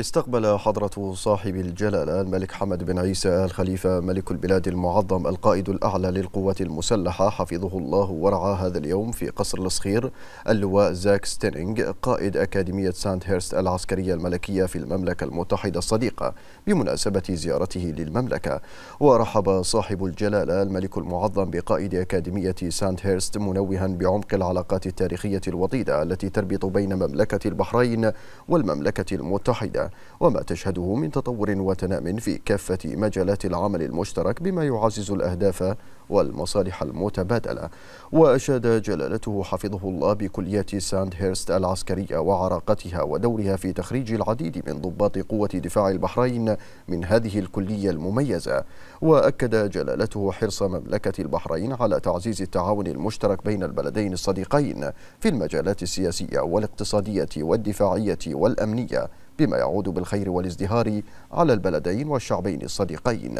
استقبل حضرة صاحب الجلالة الملك حمد بن عيسى آل خليفة ملك البلاد المعظم القائد الأعلى للقوات المسلحة حفظه الله ورعاه هذا اليوم في قصر الصخير اللواء زاك ستينينغ قائد أكاديمية سانت هيرست العسكرية الملكية في المملكة المتحدة الصديقة بمناسبة زيارته للمملكة ورحب صاحب الجلالة الملك المعظم بقائد أكاديمية سانت هيرست منوها بعمق العلاقات التاريخية الوطيدة التي تربط بين مملكة البحرين والمملكة المتحدة وما تشهده من تطور وتنام في كافة مجالات العمل المشترك بما يعزز الأهداف والمصالح المتبادلة وأشاد جلالته حفظه الله بكلية ساند هيرست العسكرية وعراقتها ودورها في تخريج العديد من ضباط قوة دفاع البحرين من هذه الكلية المميزة وأكد جلالته حرص مملكة البحرين على تعزيز التعاون المشترك بين البلدين الصديقين في المجالات السياسية والاقتصادية والدفاعية والأمنية بما يعود بالخير والازدهار على البلدين والشعبين الصديقين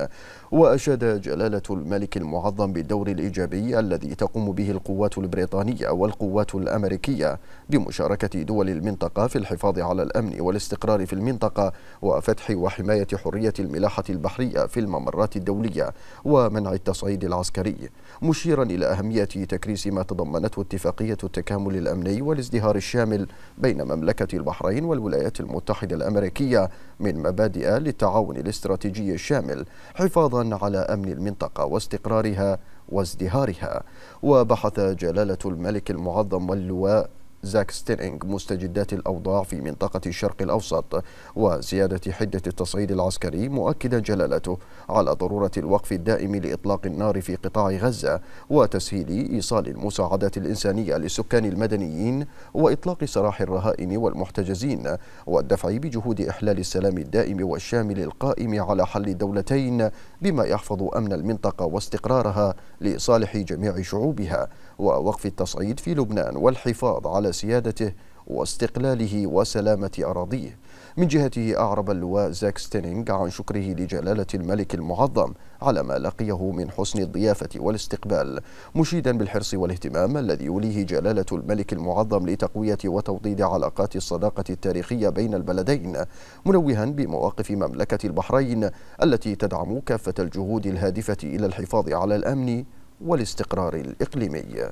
وأشاد جلالة الملك المعظم بالدور الإيجابي الذي تقوم به القوات البريطانية والقوات الأمريكية بمشاركة دول المنطقة في الحفاظ على الأمن والاستقرار في المنطقة وفتح وحماية حرية الملاحة البحرية في الممرات الدولية ومنع التصعيد العسكري مشيرا إلى أهمية تكريس ما تضمنته اتفاقية التكامل الأمني والازدهار الشامل بين مملكة البحرين والولايات المتحدة المتحدة الأمريكية من مبادئ للتعاون الاستراتيجي الشامل حفاظا على أمن المنطقة واستقرارها وازدهارها وبحث جلالة الملك المعظم واللواء زاك ستيرينغ مستجدات الأوضاع في منطقة الشرق الأوسط وزيادة حدة التصعيد العسكري مؤكدا جلالته على ضرورة الوقف الدائم لإطلاق النار في قطاع غزة وتسهيل إيصال المساعدات الإنسانية للسكان المدنيين وإطلاق سراح الرهائن والمحتجزين والدفع بجهود إحلال السلام الدائم والشامل القائم على حل الدولتين بما يحفظ أمن المنطقة واستقرارها لصالح جميع شعوبها ووقف التصعيد في لبنان والحفاظ على سيادته واستقلاله وسلامة أراضيه من جهته أعرب اللواء زاك ستينينغ عن شكره لجلالة الملك المعظم على ما لقيه من حسن الضيافة والاستقبال مشيدا بالحرص والاهتمام الذي يوليه جلالة الملك المعظم لتقوية وتوطيد علاقات الصداقة التاريخية بين البلدين منوها بمواقف مملكة البحرين التي تدعم كافة الجهود الهادفة إلى الحفاظ على الأمن والاستقرار الإقليمي